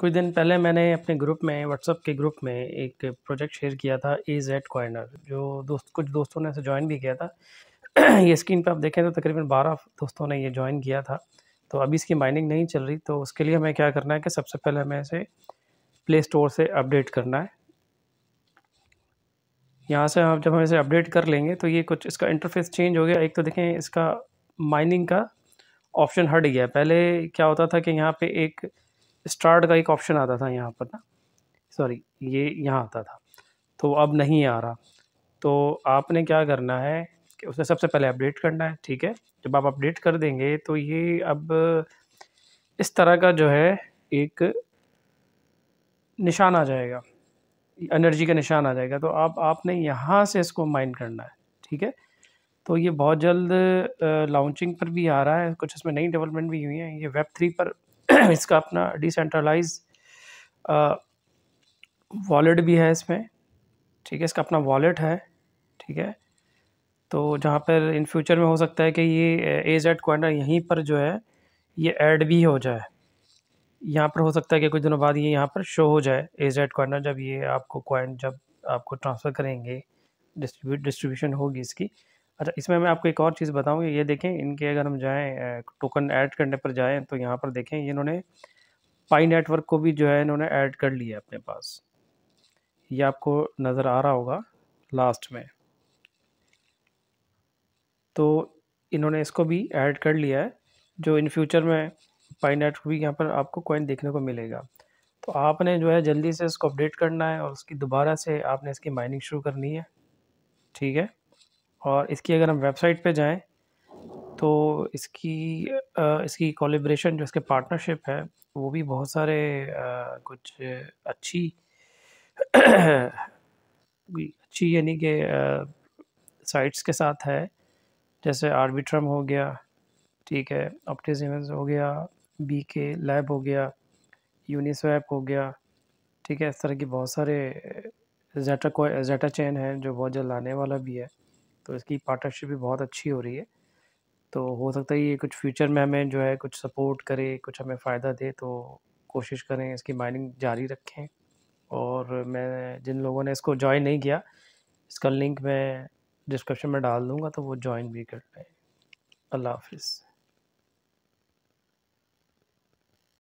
कुछ दिन पहले मैंने अपने ग्रुप में व्हाट्सअप के ग्रुप में एक प्रोजेक्ट शेयर किया था ए जेड कॉर्नर जो दोस्त कुछ दोस्तों ने इसे ज्वाइन भी किया था ये स्क्रीन पर आप देखें तो तकरीबन बारह दोस्तों ने ये ज्वाइन किया था तो अभी इसकी माइनिंग नहीं चल रही तो उसके लिए हमें क्या करना है कि सबसे पहले हमें इसे प्ले स्टोर से अपडेट करना है यहाँ से आप जब हम इसे अपडेट कर लेंगे तो ये कुछ इसका इंटरफेस चेंज हो गया एक तो देखें इसका माइनिंग का ऑप्शन हट गया पहले क्या होता था कि यहाँ पर एक स्टार्ट का एक ऑप्शन आता था यहाँ पर ना सॉरी ये यहाँ आता था तो अब नहीं आ रहा तो आपने क्या करना है कि उसे सबसे पहले अपडेट करना है ठीक है जब आप अपडेट कर देंगे तो ये अब इस तरह का जो है एक निशान आ जाएगा एनर्जी का निशान आ जाएगा तो आप आपने यहाँ से इसको माइंड करना है ठीक है तो ये बहुत जल्द लॉन्चिंग पर भी आ रहा है कुछ इसमें नई डेवलपमेंट भी हुई है ये वेब थ्री पर इसका अपना डिसेंट्रलाइज वॉलेट भी है इसमें ठीक है इसका अपना वॉलेट है ठीक है तो जहाँ पर इन फ्यूचर में हो सकता है कि ये ए जेड कॉर्नर यहीं पर जो है ये ऐड भी हो जाए यहाँ पर हो सकता है कि कुछ दिनों बाद ये यहाँ पर शो हो जाए ए जेड कॉर्नर जब ये आपको क्वाइन जब आपको ट्रांसफ़र करेंगे डिस्ट्रीब्यूट डिस्ट्रीब्यूशन होगी इसकी अच्छा इसमें मैं आपको एक और चीज़ बताऊँगी ये देखें इनके अगर हम जाएँ टोकन ऐड करने पर जाएँ तो यहाँ पर देखें इन्होंने पाई नेटवर्क को भी जो है इन्होंने ऐड कर लिया अपने पास ये आपको नज़र आ रहा होगा लास्ट में तो इन्होंने इसको भी ऐड कर लिया है जो इन फ्यूचर में पाई नेटवर्क भी यहाँ पर आपको कॉइन देखने को मिलेगा तो आपने जो है जल्दी से इसको अपडेट करना है और उसकी दोबारा से आपने इसकी माइनिंग शुरू करनी है ठीक है और इसकी अगर हम वेबसाइट पे जाएं तो इसकी इसकी कोलेब्रेशन जो इसके पार्टनरशिप है वो भी बहुत सारे कुछ अच्छी अच्छी यानी कि साइट्स के साथ है जैसे आर्बिट्रम हो गया ठीक है ऑप्टिजम्स हो गया बी के लैब हो गया यूनिसवैप हो गया ठीक है इस तरह की बहुत सारे जैटा को जैटा चेन है जो बहुत जल्द आने वाला भी है तो इसकी पार्टनरशिप भी बहुत अच्छी हो रही है तो हो सकता है ये कुछ फ्यूचर में हमें जो है कुछ सपोर्ट करे कुछ हमें फ़ायदा दे तो कोशिश करें इसकी माइनिंग जारी रखें और मैं जिन लोगों ने इसको ज्वाइन नहीं किया इसका लिंक मैं डिस्क्रिप्शन में डाल दूँगा तो वो ज्वाइन भी कर लें अल्लाह हाफिज़